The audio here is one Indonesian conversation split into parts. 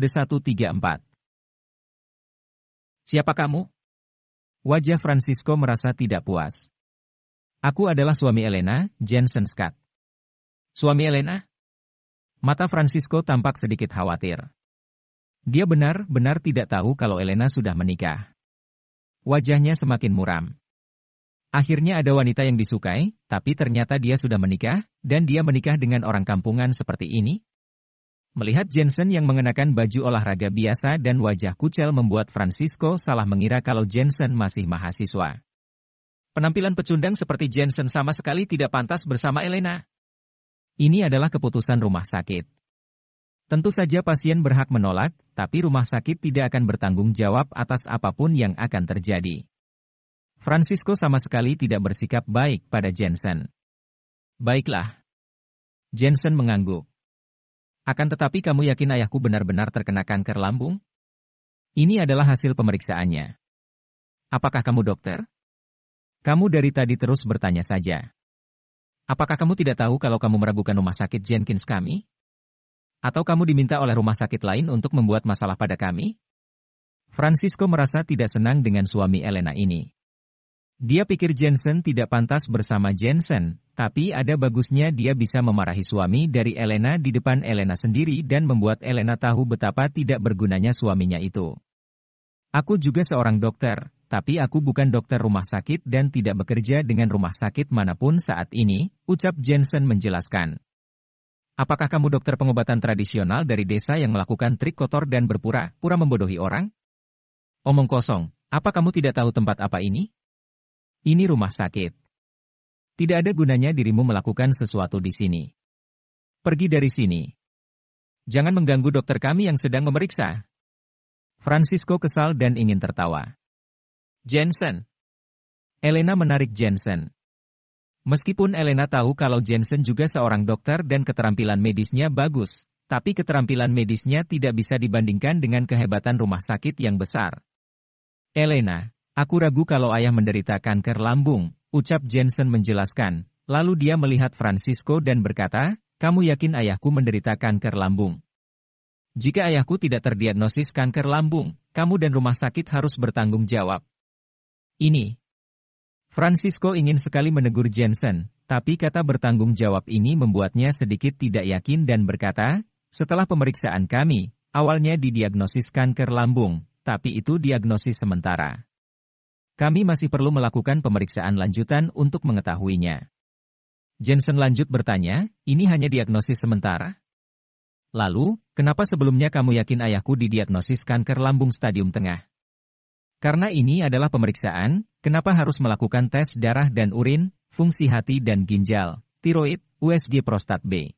D134. Siapa kamu? Wajah Francisco merasa tidak puas. Aku adalah suami Elena, Jensen Scott. Suami Elena? Mata Francisco tampak sedikit khawatir. Dia benar-benar tidak tahu kalau Elena sudah menikah. Wajahnya semakin muram. Akhirnya ada wanita yang disukai, tapi ternyata dia sudah menikah, dan dia menikah dengan orang kampungan seperti ini, Melihat Jensen yang mengenakan baju olahraga biasa dan wajah kucel membuat Francisco salah mengira kalau Jensen masih mahasiswa. Penampilan pecundang seperti Jensen sama sekali tidak pantas bersama Elena. Ini adalah keputusan rumah sakit. Tentu saja pasien berhak menolak, tapi rumah sakit tidak akan bertanggung jawab atas apapun yang akan terjadi. Francisco sama sekali tidak bersikap baik pada Jensen. Baiklah. Jensen mengangguk. Akan tetapi kamu yakin ayahku benar-benar terkena kanker lambung? Ini adalah hasil pemeriksaannya. Apakah kamu dokter? Kamu dari tadi terus bertanya saja. Apakah kamu tidak tahu kalau kamu meragukan rumah sakit Jenkins kami? Atau kamu diminta oleh rumah sakit lain untuk membuat masalah pada kami? Francisco merasa tidak senang dengan suami Elena ini. Dia pikir Jensen tidak pantas bersama Jensen, tapi ada bagusnya dia bisa memarahi suami dari Elena di depan Elena sendiri dan membuat Elena tahu betapa tidak bergunanya suaminya itu. Aku juga seorang dokter, tapi aku bukan dokter rumah sakit dan tidak bekerja dengan rumah sakit manapun saat ini, ucap Jensen menjelaskan. Apakah kamu dokter pengobatan tradisional dari desa yang melakukan trik kotor dan berpura-pura membodohi orang? Omong kosong, apa kamu tidak tahu tempat apa ini? Ini rumah sakit. Tidak ada gunanya dirimu melakukan sesuatu di sini. Pergi dari sini. Jangan mengganggu dokter kami yang sedang memeriksa. Francisco kesal dan ingin tertawa. Jensen. Elena menarik Jensen. Meskipun Elena tahu kalau Jensen juga seorang dokter dan keterampilan medisnya bagus, tapi keterampilan medisnya tidak bisa dibandingkan dengan kehebatan rumah sakit yang besar. Elena, aku ragu kalau ayah menderita kanker lambung, ucap Jensen menjelaskan. Lalu dia melihat Francisco dan berkata, kamu yakin ayahku menderita kanker lambung? Jika ayahku tidak terdiagnosis kanker lambung, kamu dan rumah sakit harus bertanggung jawab. Ini. Francisco ingin sekali menegur Jensen, tapi kata bertanggung jawab ini membuatnya sedikit tidak yakin dan berkata, setelah pemeriksaan kami, awalnya didiagnosis kanker lambung, tapi itu diagnosis sementara. Kami masih perlu melakukan pemeriksaan lanjutan untuk mengetahuinya. Jensen lanjut bertanya, ini hanya diagnosis sementara? Lalu, kenapa sebelumnya kamu yakin ayahku didiagnosis kanker lambung stadium tengah? Karena ini adalah pemeriksaan, kenapa harus melakukan tes darah dan urin, fungsi hati dan ginjal, tiroid, USG prostat B?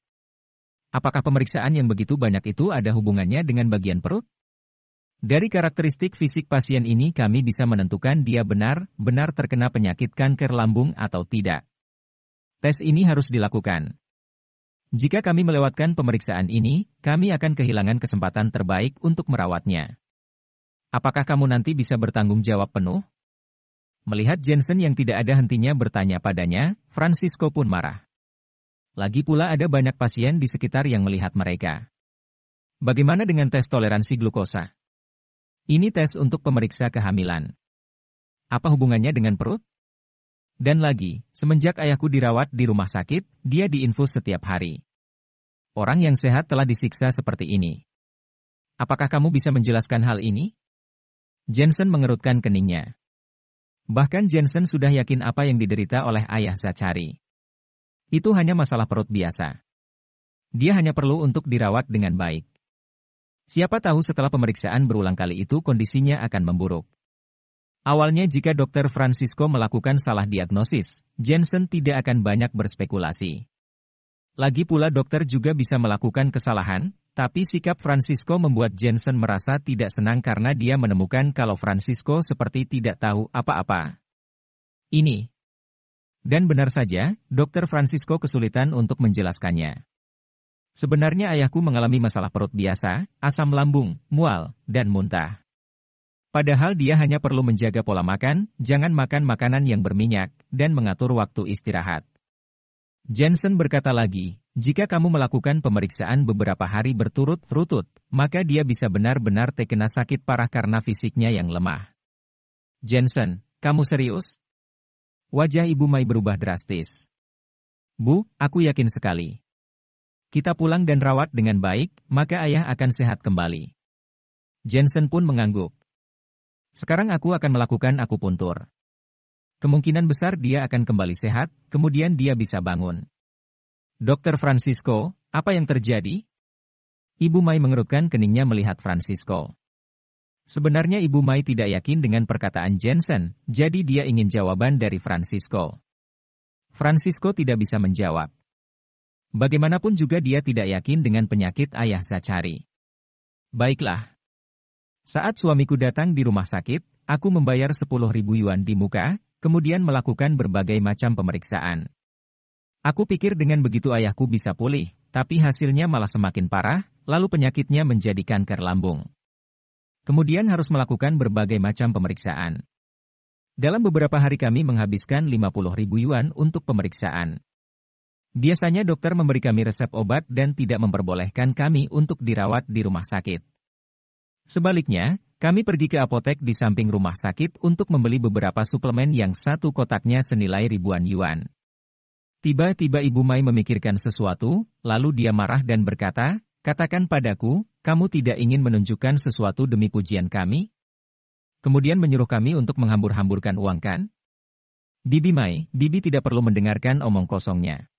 Apakah pemeriksaan yang begitu banyak itu ada hubungannya dengan bagian perut? Dari karakteristik fisik pasien ini kami bisa menentukan dia benar-benar terkena penyakit kanker lambung atau tidak. Tes ini harus dilakukan. Jika kami melewatkan pemeriksaan ini, kami akan kehilangan kesempatan terbaik untuk merawatnya. Apakah kamu nanti bisa bertanggung jawab penuh? Melihat Jensen yang tidak ada hentinya bertanya padanya, Francisco pun marah. Lagi pula ada banyak pasien di sekitar yang melihat mereka. Bagaimana dengan tes toleransi glukosa? Ini tes untuk pemeriksa kehamilan. Apa hubungannya dengan perut? Dan lagi, semenjak ayahku dirawat di rumah sakit, dia diinfus setiap hari. Orang yang sehat telah disiksa seperti ini. Apakah kamu bisa menjelaskan hal ini? Jensen mengerutkan keningnya. Bahkan Jensen sudah yakin apa yang diderita oleh ayah Zachary. Itu hanya masalah perut biasa. Dia hanya perlu untuk dirawat dengan baik. Siapa tahu setelah pemeriksaan berulang kali itu kondisinya akan memburuk. Awalnya jika dokter Francisco melakukan salah diagnosis, Jensen tidak akan banyak berspekulasi. Lagi pula dokter juga bisa melakukan kesalahan, tapi sikap Francisco membuat Jensen merasa tidak senang karena dia menemukan kalau Francisco seperti tidak tahu apa-apa. Ini. Dan benar saja, dokter Francisco kesulitan untuk menjelaskannya. Sebenarnya ayahku mengalami masalah perut biasa, asam lambung, mual, dan muntah. Padahal dia hanya perlu menjaga pola makan, jangan makan makanan yang berminyak, dan mengatur waktu istirahat. Jensen berkata lagi, jika kamu melakukan pemeriksaan beberapa hari berturut-turut, maka dia bisa benar-benar terkena sakit parah karena fisiknya yang lemah. Jensen, kamu serius? Wajah Ibu Mai berubah drastis. Bu, aku yakin sekali kita pulang dan rawat dengan baik, maka ayah akan sehat kembali. Jensen pun mengangguk. Sekarang aku akan melakukan akupuntur. Kemungkinan besar dia akan kembali sehat, kemudian dia bisa bangun. Dokter Francisco, apa yang terjadi? Ibu Mai mengerutkan keningnya melihat Francisco. Sebenarnya Ibu Mai tidak yakin dengan perkataan Jensen, jadi dia ingin jawaban dari Francisco. Francisco tidak bisa menjawab. Bagaimanapun juga dia tidak yakin dengan penyakit ayah Zachary. Baiklah. Saat suamiku datang di rumah sakit, aku membayar ribu yuan di muka, kemudian melakukan berbagai macam pemeriksaan. Aku pikir dengan begitu ayahku bisa pulih, tapi hasilnya malah semakin parah, lalu penyakitnya menjadi kanker lambung. Kemudian harus melakukan berbagai macam pemeriksaan. Dalam beberapa hari kami menghabiskan ribu yuan untuk pemeriksaan. Biasanya dokter memberi kami resep obat dan tidak memperbolehkan kami untuk dirawat di rumah sakit. Sebaliknya, kami pergi ke apotek di samping rumah sakit untuk membeli beberapa suplemen yang satu kotaknya senilai ribuan yuan. Tiba-tiba Ibu Mai memikirkan sesuatu, lalu dia marah dan berkata, Katakan padaku, kamu tidak ingin menunjukkan sesuatu demi pujian kami? Kemudian menyuruh kami untuk menghambur-hamburkan uang kan? Bibi Mai, Bibi tidak perlu mendengarkan omong kosongnya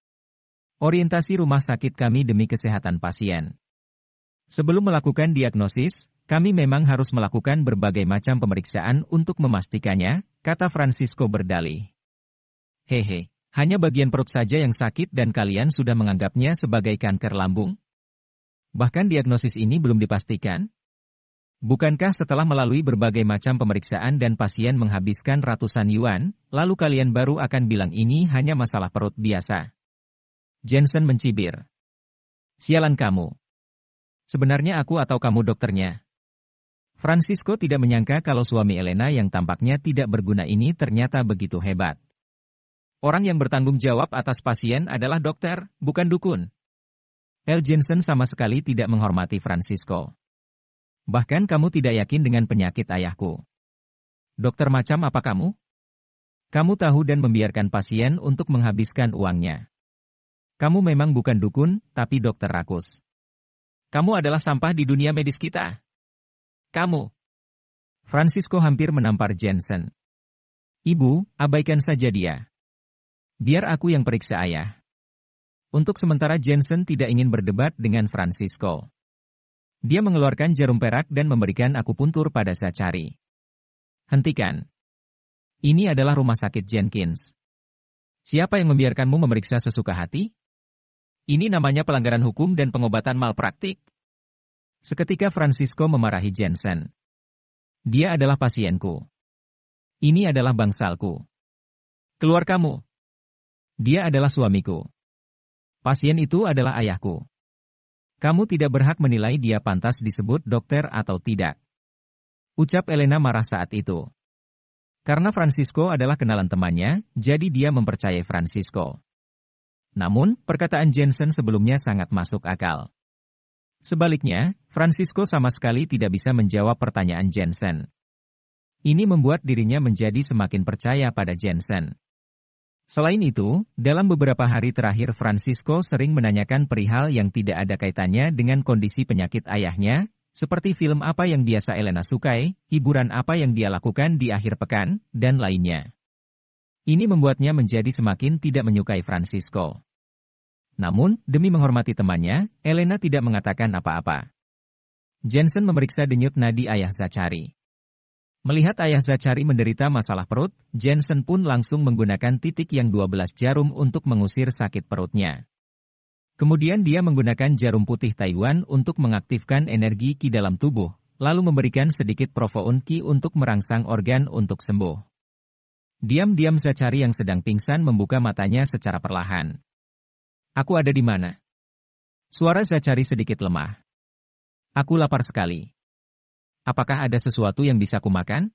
orientasi rumah sakit kami demi kesehatan pasien. Sebelum melakukan diagnosis, kami memang harus melakukan berbagai macam pemeriksaan untuk memastikannya, kata Francisco berdalih. Hehe, hanya bagian perut saja yang sakit dan kalian sudah menganggapnya sebagai kanker lambung? Bahkan diagnosis ini belum dipastikan? Bukankah setelah melalui berbagai macam pemeriksaan dan pasien menghabiskan ratusan yuan, lalu kalian baru akan bilang ini hanya masalah perut biasa? Jensen mencibir. Sialan kamu. Sebenarnya aku atau kamu dokternya? Francisco tidak menyangka kalau suami Elena yang tampaknya tidak berguna ini ternyata begitu hebat. Orang yang bertanggung jawab atas pasien adalah dokter, bukan dukun. El Jensen sama sekali tidak menghormati Francisco. Bahkan kamu tidak yakin dengan penyakit ayahku. Dokter macam apa kamu? Kamu tahu dan membiarkan pasien untuk menghabiskan uangnya. Kamu memang bukan dukun, tapi dokter rakus. Kamu adalah sampah di dunia medis kita. Kamu. Francisco hampir menampar Jensen. Ibu, abaikan saja dia. Biar aku yang periksa ayah. Untuk sementara Jensen tidak ingin berdebat dengan Francisco. Dia mengeluarkan jarum perak dan memberikan aku puntur pada Sachari. Hentikan. Ini adalah rumah sakit Jenkins. Siapa yang membiarkanmu memeriksa sesuka hati? Ini namanya pelanggaran hukum dan pengobatan malpraktik. Seketika Francisco memarahi Jensen. Dia adalah pasienku. Ini adalah bangsalku. Keluar kamu. Dia adalah suamiku. Pasien itu adalah ayahku. Kamu tidak berhak menilai dia pantas disebut dokter atau tidak. Ucap Elena marah saat itu. Karena Francisco adalah kenalan temannya, jadi dia mempercayai Francisco. Namun, perkataan Jensen sebelumnya sangat masuk akal. Sebaliknya, Francisco sama sekali tidak bisa menjawab pertanyaan Jensen. Ini membuat dirinya menjadi semakin percaya pada Jensen. Selain itu, dalam beberapa hari terakhir Francisco sering menanyakan perihal yang tidak ada kaitannya dengan kondisi penyakit ayahnya, seperti film apa yang biasa Elena sukai, hiburan apa yang dia lakukan di akhir pekan, dan lainnya. Ini membuatnya menjadi semakin tidak menyukai Francisco. Namun, demi menghormati temannya, Elena tidak mengatakan apa-apa. Jensen memeriksa denyut nadi ayah Zachary. Melihat ayah Zachary menderita masalah perut, Jensen pun langsung menggunakan titik yang 12 jarum untuk mengusir sakit perutnya. Kemudian dia menggunakan jarum putih Taiwan untuk mengaktifkan energi Qi dalam tubuh, lalu memberikan sedikit provoun Qi untuk merangsang organ untuk sembuh. Diam-diam Zachary yang sedang pingsan membuka matanya secara perlahan. Aku ada di mana? Suara Zachary sedikit lemah. Aku lapar sekali. Apakah ada sesuatu yang bisa kumakan?